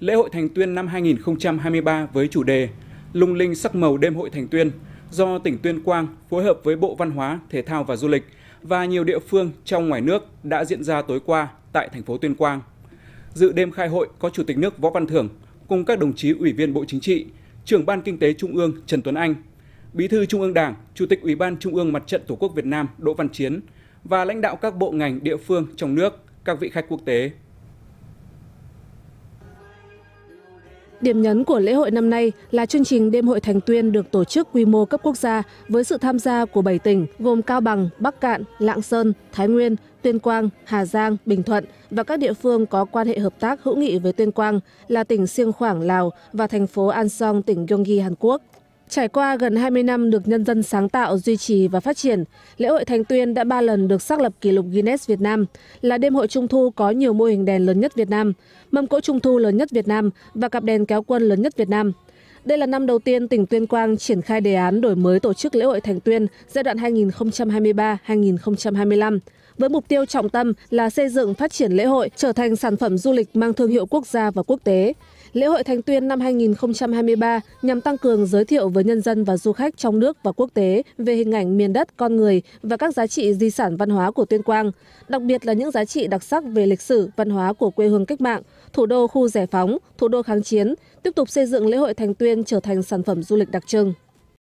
lễ hội Thành Tuyên năm 2023 với chủ đề Lung linh sắc màu đêm hội Thành Tuyên do tỉnh Tuyên Quang phối hợp với Bộ Văn hóa, Thể thao và Du lịch và nhiều địa phương trong ngoài nước đã diễn ra tối qua tại thành phố Tuyên Quang. Dự đêm khai hội có Chủ tịch nước Võ Văn Thưởng cùng các đồng chí Ủy viên Bộ Chính trị, Trưởng ban Kinh tế Trung ương Trần Tuấn Anh, Bí thư Trung ương Đảng, Chủ tịch Ủy ban Trung ương Mặt trận Tổ quốc Việt Nam Đỗ Văn Chiến và lãnh đạo các bộ ngành địa phương trong nước, các vị khách quốc tế. điểm nhấn của lễ hội năm nay là chương trình đêm hội thành tuyên được tổ chức quy mô cấp quốc gia với sự tham gia của bảy tỉnh gồm cao bằng bắc cạn lạng sơn thái nguyên tuyên quang hà giang bình thuận và các địa phương có quan hệ hợp tác hữu nghị với tuyên quang là tỉnh siêng khoảng lào và thành phố an song tỉnh gyeonggi hàn quốc trải qua gần hai mươi năm được nhân dân sáng tạo duy trì và phát triển lễ hội thành tuyên đã ba lần được xác lập kỷ lục guinness việt nam là đêm hội trung thu có nhiều mô hình đèn lớn nhất việt nam mâm cỗ trung thu lớn nhất việt nam và cặp đèn kéo quân lớn nhất việt nam đây là năm đầu tiên tỉnh tuyên quang triển khai đề án đổi mới tổ chức lễ hội thành tuyên giai đoạn 2023-2025 với mục tiêu trọng tâm là xây dựng phát triển lễ hội trở thành sản phẩm du lịch mang thương hiệu quốc gia và quốc tế lễ hội thành tuyên năm 2023 nhằm tăng cường giới thiệu với nhân dân và du khách trong nước và quốc tế về hình ảnh miền đất, con người và các giá trị di sản văn hóa của Tuyên Quang, đặc biệt là những giá trị đặc sắc về lịch sử, văn hóa của quê hương cách mạng, thủ đô khu giải phóng, thủ đô kháng chiến, tiếp tục xây dựng lễ hội thành tuyên trở thành sản phẩm du lịch đặc trưng.